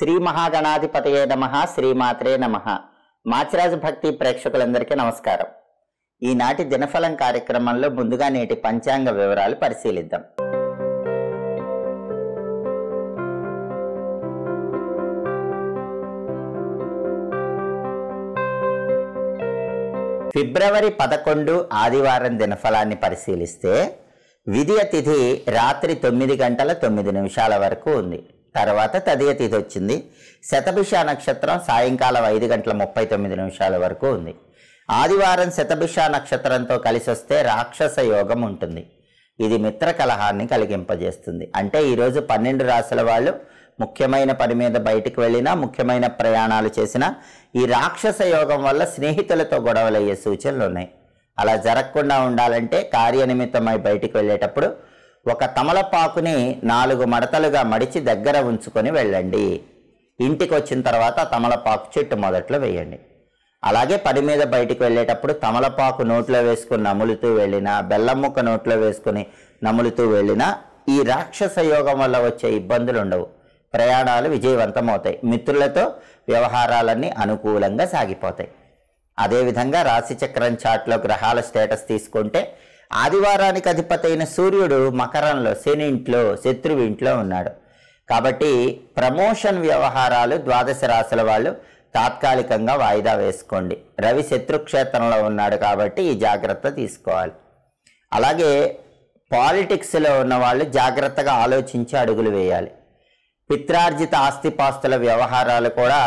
శ్రీ మహాగణాధిపతయే నమ శ్రీమాత్రే నమ మాచిరాజు భక్తి ప్రేక్షకులందరికీ నమస్కారం ఈనాటి దినఫలం కార్యక్రమంలో ముందుగా నేటి పంచాంగ వివరాలు పరిశీలిద్దాం ఫిబ్రవరి పదకొండు ఆదివారం దినఫలాన్ని పరిశీలిస్తే విధియ తిథి రాత్రి తొమ్మిది గంటల తొమ్మిది నిమిషాల వరకు ఉంది తర్వాత తదియ తిథి వచ్చింది శతభిష నక్షత్రం సాయంకాలం ఐదు గంటల ముప్పై తొమ్మిది నిమిషాల వరకు ఉంది ఆదివారం శతభిష నక్షత్రంతో కలిసి వస్తే రాక్షస యోగం ఉంటుంది ఇది మిత్ర కలహాన్ని కలిగింపజేస్తుంది అంటే ఈరోజు పన్నెండు రాసుల వాళ్ళు ముఖ్యమైన పని మీద బయటికి వెళ్ళినా ముఖ్యమైన ప్రయాణాలు చేసినా ఈ రాక్షస యోగం వల్ల స్నేహితులతో గొడవలయ్యే సూచనలు ఉన్నాయి అలా జరగకుండా ఉండాలంటే కార్యనిమిత్తమై బయటికి వెళ్ళేటప్పుడు ఒక తమలపాకుని నాలుగు మడతలుగా మడిచి దగ్గర ఉంచుకొని వెళ్ళండి ఇంటికి వచ్చిన తర్వాత తమలపాకు చెట్టు మొదట్లో వేయండి అలాగే పడి మీద బయటికి వెళ్ళేటప్పుడు తమలపాకు నోట్లో వేసుకుని నములుతూ వెళ్ళినా బెల్లం ముక్క నోట్లో వేసుకుని నములుతూ వెళ్ళినా ఈ రాక్షస యోగం వల్ల వచ్చే ఇబ్బందులు ఉండవు ప్రయాణాలు విజయవంతమవుతాయి మిత్రులతో వ్యవహారాలన్నీ అనుకూలంగా సాగిపోతాయి అదేవిధంగా రాశిచక్రం చాట్లో గ్రహాల స్టేటస్ తీసుకుంటే ఆదివారానికి అధిపతైన సూర్యుడు మకరంలో శని ఇంట్లో శత్రువు ఇంట్లో ఉన్నాడు కాబట్టి ప్రమోషన్ వ్యవహారాలు ద్వాదశ రాశుల వాళ్ళు తాత్కాలికంగా వాయిదా వేసుకోండి రవి శత్రుక్షేత్రంలో ఉన్నాడు కాబట్టి ఈ జాగ్రత్త తీసుకోవాలి అలాగే పాలిటిక్స్లో ఉన్న వాళ్ళు జాగ్రత్తగా ఆలోచించి అడుగులు వేయాలి పిత్రార్జిత ఆస్తిపాస్తుల వ్యవహారాలు కూడా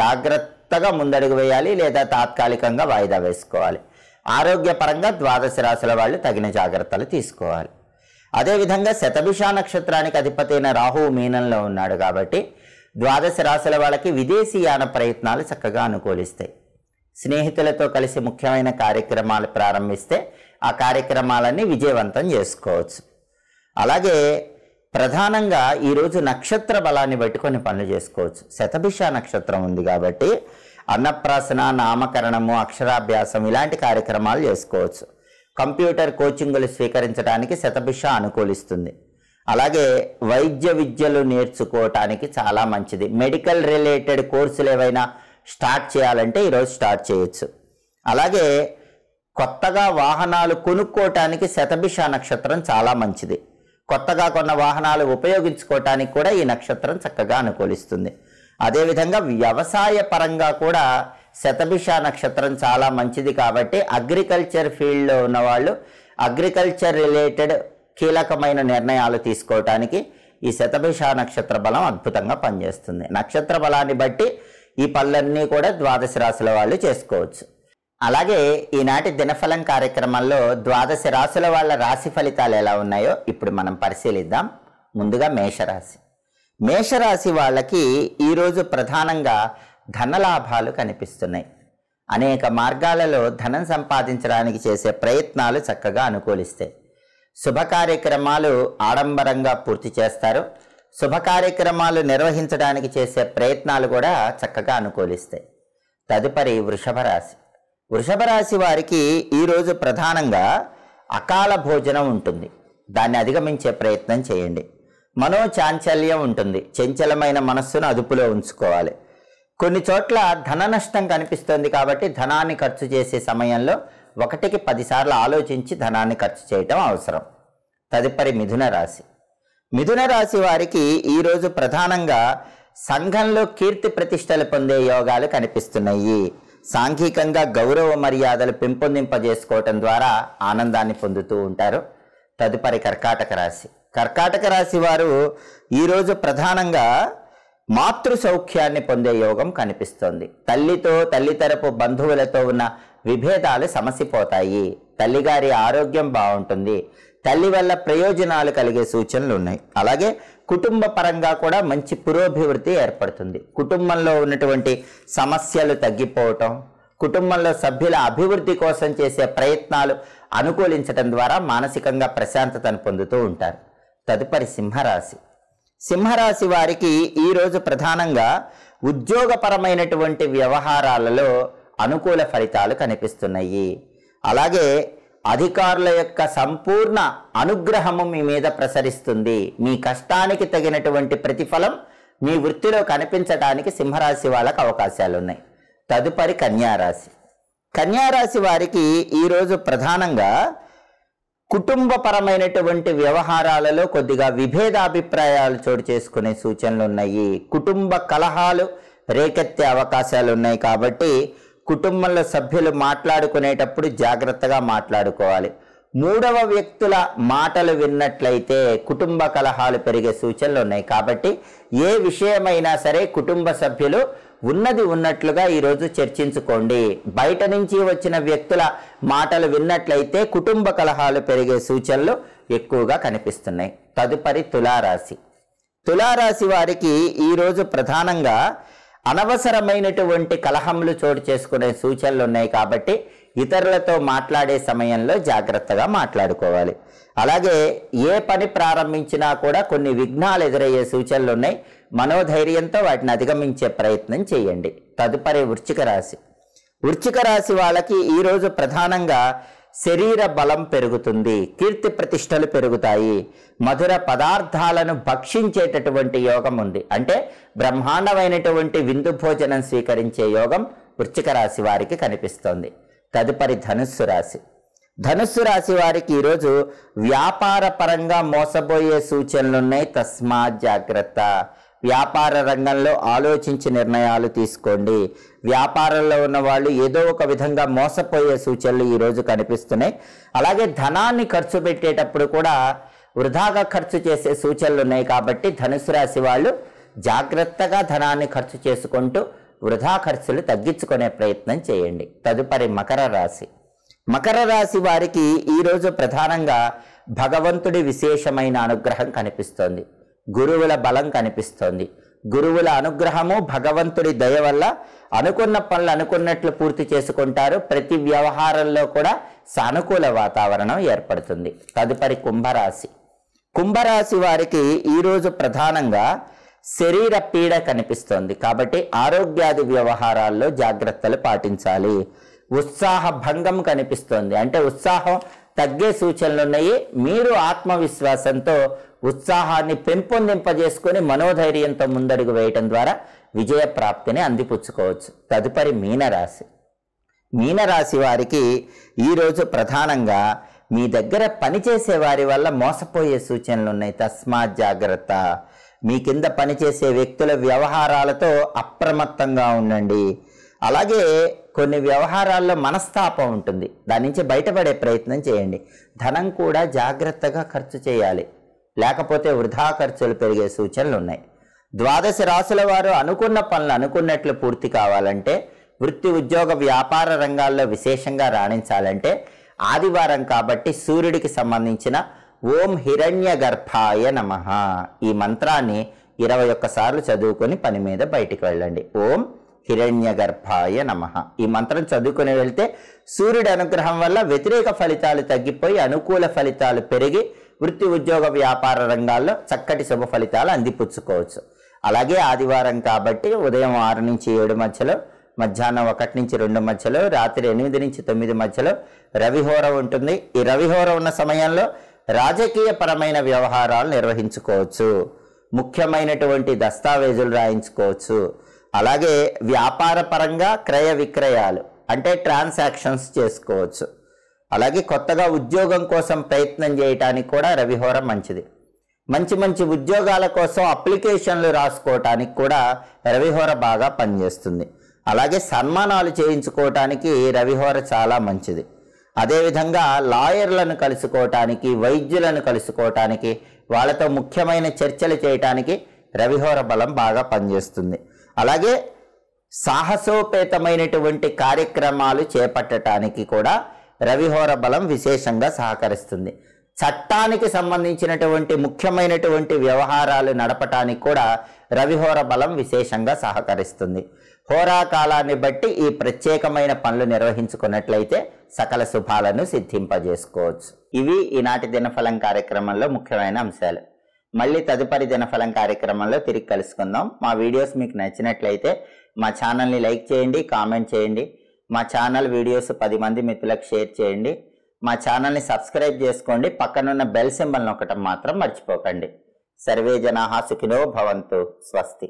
జాగ్రత్తగా ముందడుగు వేయాలి లేదా తాత్కాలికంగా వాయిదా వేసుకోవాలి ఆరోగ్యపరంగా ద్వాదశ రాశుల వాళ్ళు తగిన జాగ్రత్తలు తీసుకోవాలి అదేవిధంగా శతభిష నక్షత్రానికి అయిన రాహువు మీనంలో ఉన్నాడు కాబట్టి ద్వాదశ రాశుల వాళ్ళకి విదేశీయాన ప్రయత్నాలు చక్కగా అనుకూలిస్తాయి స్నేహితులతో కలిసి ముఖ్యమైన కార్యక్రమాలు ప్రారంభిస్తే ఆ కార్యక్రమాలన్నీ విజయవంతం చేసుకోవచ్చు అలాగే ప్రధానంగా ఈరోజు నక్షత్ర బలాన్ని బట్టి కొన్ని పనులు చేసుకోవచ్చు శతభిష నక్షత్రం ఉంది కాబట్టి అన్నప్రాసన నామకరణము అక్షరాభ్యాసం ఇలాంటి కార్యక్రమాలు చేసుకోవచ్చు కంప్యూటర్ కోచింగులు స్వీకరించడానికి శతభిష అనుకూలిస్తుంది అలాగే వైద్య విద్యలు నేర్చుకోవటానికి చాలా మంచిది మెడికల్ రిలేటెడ్ కోర్సులు ఏవైనా స్టార్ట్ చేయాలంటే ఈరోజు స్టార్ట్ చేయొచ్చు అలాగే కొత్తగా వాహనాలు కొనుక్కోవటానికి శతభిష నక్షత్రం చాలా మంచిది కొత్తగా కొన్న వాహనాలు ఉపయోగించుకోవటానికి కూడా ఈ నక్షత్రం చక్కగా అనుకూలిస్తుంది అదేవిధంగా వ్యవసాయ పరంగా కూడా శతభిష నక్షత్రం చాలా మంచిది కాబట్టి అగ్రికల్చర్ ఫీల్డ్లో ఉన్నవాళ్ళు అగ్రికల్చర్ రిలేటెడ్ కీలకమైన నిర్ణయాలు తీసుకోవటానికి ఈ శతభిష నక్షత్ర బలం అద్భుతంగా పనిచేస్తుంది నక్షత్ర బలాన్ని బట్టి ఈ పనులన్నీ కూడా ద్వాదశ రాశుల వాళ్ళు చేసుకోవచ్చు అలాగే ఈనాటి దినఫలం కార్యక్రమంలో ద్వాదశ రాశుల వాళ్ళ రాశి ఫలితాలు ఎలా ఉన్నాయో ఇప్పుడు మనం పరిశీలిద్దాం ముందుగా మేషరాశి మేషరాశి వాళ్ళకి ఈరోజు ప్రధానంగా ధనలాభాలు కనిపిస్తున్నాయి అనేక మార్గాలలో ధనం సంపాదించడానికి చేసే ప్రయత్నాలు చక్కగా అనుకూలిస్తాయి శుభ కార్యక్రమాలు ఆడంబరంగా పూర్తి చేస్తారు శుభ కార్యక్రమాలు నిర్వహించడానికి చేసే ప్రయత్నాలు కూడా చక్కగా అనుకూలిస్తాయి తదుపరి వృషభ రాశి వృషభ రాశి వారికి ఈరోజు ప్రధానంగా అకాల భోజనం ఉంటుంది దాన్ని అధిగమించే ప్రయత్నం చేయండి మనోచాంచల్యం ఉంటుంది చంచలమైన మనస్సును అదుపులో ఉంచుకోవాలి కొన్ని చోట్ల ధన నష్టం కనిపిస్తుంది కాబట్టి ధనాన్ని ఖర్చు చేసే సమయంలో ఒకటికి పదిసార్లు ఆలోచించి ధనాన్ని ఖర్చు చేయటం అవసరం తదుపరి మిథున రాశి మిథున రాశి వారికి ఈరోజు ప్రధానంగా సంఘంలో కీర్తి ప్రతిష్టలు పొందే యోగాలు కనిపిస్తున్నాయి సాంఘికంగా గౌరవ మర్యాదలు పెంపొందింపజేసుకోవటం ద్వారా ఆనందాన్ని పొందుతూ ఉంటారు తదుపరి కర్కాటక రాశి కర్కాటక రాశి వారు ఈరోజు ప్రధానంగా మాతృ సౌఖ్యాన్ని పొందే యోగం కనిపిస్తోంది తల్లితో తల్లితరపు బంధువులతో ఉన్న విభేదాలు సమసిపోతాయి తల్లిగారి ఆరోగ్యం బాగుంటుంది తల్లి వల్ల ప్రయోజనాలు కలిగే సూచనలు ఉన్నాయి అలాగే కుటుంబ పరంగా కూడా మంచి పురోభివృద్ధి ఏర్పడుతుంది కుటుంబంలో ఉన్నటువంటి సమస్యలు తగ్గిపోవటం కుటుంబంలో సభ్యుల అభివృద్ధి కోసం చేసే ప్రయత్నాలు అనుకూలించడం ద్వారా మానసికంగా ప్రశాంతతను పొందుతూ ఉంటారు తదుపరి సింహరాశి సింహరాశి వారికి ఈరోజు ప్రధానంగా ఉద్యోగపరమైనటువంటి వ్యవహారాలలో అనుకూల ఫలితాలు కనిపిస్తున్నాయి అలాగే అధికారుల యొక్క సంపూర్ణ అనుగ్రహము మీ మీద ప్రసరిస్తుంది మీ కష్టానికి తగినటువంటి ప్రతిఫలం మీ వృత్తిలో కనిపించడానికి సింహరాశి వాళ్ళకు అవకాశాలు ఉన్నాయి తదుపరి కన్యారాశి కన్యారాశి వారికి ఈరోజు ప్రధానంగా కుటుంబపరమైనటువంటి వ్యవహారాలలో కొద్దిగా విభేదాభిప్రాయాలు చోటు చేసుకునే సూచనలు ఉన్నాయి కుటుంబ కలహాలు రేకెత్తే అవకాశాలు ఉన్నాయి కాబట్టి కుటుంబంలో సభ్యులు మాట్లాడుకునేటప్పుడు జాగ్రత్తగా మాట్లాడుకోవాలి మూడవ వ్యక్తుల మాటలు విన్నట్లయితే కుటుంబ కలహాలు పెరిగే సూచనలు ఉన్నాయి కాబట్టి ఏ విషయమైనా సరే కుటుంబ సభ్యులు ఉన్నది ఉన్నట్లుగా ఈరోజు చర్చించుకోండి బయట నుంచి వచ్చిన వ్యక్తుల మాటలు విన్నట్లయితే కుటుంబ కలహాలు పెరిగే సూచనలు ఎక్కువగా కనిపిస్తున్నాయి తదుపరి తులారాశి తులారాశి వారికి ఈరోజు ప్రధానంగా అనవసరమైనటువంటి కలహములు చోటు చేసుకునే సూచనలు ఉన్నాయి కాబట్టి ఇతరులతో మాట్లాడే సమయంలో జాగ్రత్తగా మాట్లాడుకోవాలి అలాగే ఏ పని ప్రారంభించినా కూడా కొన్ని విఘ్నాలు ఎదురయ్యే సూచనలు ఉన్నాయి మనోధైర్యంతో వాటిని అధిగమించే ప్రయత్నం చేయండి తదుపరి వృచ్చిక రాశి వృచ్చిక రాశి వాళ్ళకి ఈరోజు ప్రధానంగా శరీర బలం పెరుగుతుంది కీర్తి ప్రతిష్టలు పెరుగుతాయి మధుర పదార్థాలను భక్షించేటటువంటి యోగం ఉంది అంటే బ్రహ్మాండమైనటువంటి విందు భోజనం స్వీకరించే యోగం వృచ్చిక రాశి వారికి కనిపిస్తోంది తదుపరి ధనుస్సు రాశి ధనుస్సు రాశి వారికి ఈరోజు వ్యాపార పరంగా మోసపోయే సూచనలున్నాయి తస్మా జాగ్రత్త వ్యాపార రంగంలో ఆలోచించి నిర్ణయాలు తీసుకోండి వ్యాపారంలో ఉన్న వాళ్ళు ఏదో ఒక విధంగా మోసపోయే సూచనలు ఈరోజు కనిపిస్తున్నాయి అలాగే ధనాన్ని ఖర్చు పెట్టేటప్పుడు కూడా వృధాగా ఖర్చు చేసే సూచనలు ఉన్నాయి కాబట్టి ధనుసు రాశి వాళ్ళు జాగ్రత్తగా ధనాన్ని ఖర్చు చేసుకుంటూ వృధా ఖర్చులు తగ్గించుకునే ప్రయత్నం చేయండి తదుపరి మకర రాశి మకర రాశి వారికి ఈరోజు ప్రధానంగా భగవంతుడి విశేషమైన అనుగ్రహం కనిపిస్తోంది గురువుల బలం కనిపిస్తోంది గురువుల అనుగ్రహము భగవంతుడి దయ వల్ల అనుకున్న పనులు అనుకున్నట్లు పూర్తి చేసుకుంటారు ప్రతి వ్యవహారంలో కూడా సానుకూల వాతావరణం ఏర్పడుతుంది తదుపరి కుంభరాశి కుంభరాశి వారికి ఈరోజు ప్రధానంగా శరీర పీడ కనిపిస్తోంది కాబట్టి ఆరోగ్యాది వ్యవహారాల్లో జాగ్రత్తలు పాటించాలి ఉత్సాహ భంగం కనిపిస్తోంది అంటే ఉత్సాహం తగ్గే సూచనలు ఉన్నాయి మీరు ఆత్మవిశ్వాసంతో ఉత్సాహాన్ని పెంపొందింపజేసుకొని మనోధైర్యంతో ముందడుగు వేయటం ద్వారా విజయ ప్రాప్తిని అందిపుచ్చుకోవచ్చు తదుపరి మీనరాశి మీనరాశి వారికి ఈరోజు ప్రధానంగా మీ దగ్గర పనిచేసే వారి వల్ల మోసపోయే సూచనలు ఉన్నాయి తస్మాత్ జాగ్రత్త మీ కింద పనిచేసే వ్యక్తుల వ్యవహారాలతో అప్రమత్తంగా ఉండండి అలాగే కొన్ని వ్యవహారాల్లో మనస్తాపం ఉంటుంది దాని నుంచి బయటపడే ప్రయత్నం చేయండి ధనం కూడా జాగ్రత్తగా ఖర్చు చేయాలి లేకపోతే వృధా ఖర్చులు పెరిగే సూచనలు ఉన్నాయి ద్వాదశ రాశుల వారు అనుకున్న పనులు అనుకున్నట్లు పూర్తి కావాలంటే వృత్తి ఉద్యోగ వ్యాపార రంగాల్లో విశేషంగా రాణించాలంటే ఆదివారం కాబట్టి సూర్యుడికి సంబంధించిన ఓం హిరణ్య గర్భాయ నమ ఈ మంత్రాన్ని ఇరవై ఒక్కసార్లు చదువుకొని పని మీద బయటికి వెళ్ళండి ఓం హిరణ్య గర్భాయ నమ ఈ మంత్రం చదువుకుని వెళ్తే సూర్యుడి అనుగ్రహం వల్ల వ్యతిరేక ఫలితాలు తగ్గిపోయి అనుకూల ఫలితాలు పెరిగి వృత్తి ఉద్యోగ వ్యాపార రంగాల్లో చక్కటి శుభ ఫలితాలు అందిపుచ్చుకోవచ్చు అలాగే ఆదివారం కాబట్టి ఉదయం ఆరు నుంచి ఏడు మధ్యలో మధ్యాహ్నం ఒకటి నుంచి రెండు మధ్యలో రాత్రి ఎనిమిది నుంచి తొమ్మిది మధ్యలో రవిహోర ఉంటుంది ఈ రవిహోర ఉన్న సమయంలో రాజకీయపరమైన వ్యవహారాలు నిర్వహించుకోవచ్చు ముఖ్యమైనటువంటి దస్తావేజులు రాయించుకోవచ్చు అలాగే వ్యాపార పరంగా క్రయ విక్రయాలు అంటే ట్రాన్సాక్షన్స్ చేసుకోవచ్చు అలాగే కొత్తగా ఉద్యోగం కోసం ప్రయత్నం చేయటానికి కూడా రవిహోర మంచిది మంచి మంచి ఉద్యోగాల కోసం అప్లికేషన్లు రాసుకోవటానికి కూడా రవిహోర బాగా పనిచేస్తుంది అలాగే సన్మానాలు చేయించుకోవటానికి రవిహోర చాలా మంచిది అదేవిధంగా లాయర్లను కలుసుకోవటానికి వైద్యులను కలుసుకోవటానికి వాళ్ళతో ముఖ్యమైన చర్చలు చేయటానికి రవిహోర బలం బాగా పనిచేస్తుంది అలాగే సాహసోపేతమైనటువంటి కార్యక్రమాలు చేపట్టడానికి కూడా రవిహోర బలం విశేషంగా సహకరిస్తుంది చట్టానికి సంబంధించినటువంటి ముఖ్యమైనటువంటి వ్యవహారాలు నడపటానికి కూడా రవిహోర బలం విశేషంగా సహకరిస్తుంది హోరాకాలాన్ని బట్టి ఈ ప్రత్యేకమైన పనులు నిర్వహించుకున్నట్లయితే సకల శుభాలను సిద్ధింపజేసుకోవచ్చు ఇవి ఈనాటి దినఫలం కార్యక్రమంలో ముఖ్యమైన అంశాలు మళ్ళీ తదుపరి దినఫలం కార్యక్రమంలో తిరిగి కలుసుకుందాం మా వీడియోస్ మీకు నచ్చినట్లయితే మా ఛానల్ని లైక్ చేయండి కామెంట్ చేయండి మా ఛానల్ వీడియోస్ పది మంది మిత్రులకు షేర్ చేయండి మా ఛానల్ని సబ్స్క్రైబ్ చేసుకోండి పక్కనున్న బెల్ సింబల్ నొక్కటం మాత్రం మర్చిపోకండి సర్వే జనా సుఖినో భవంతు స్వస్తి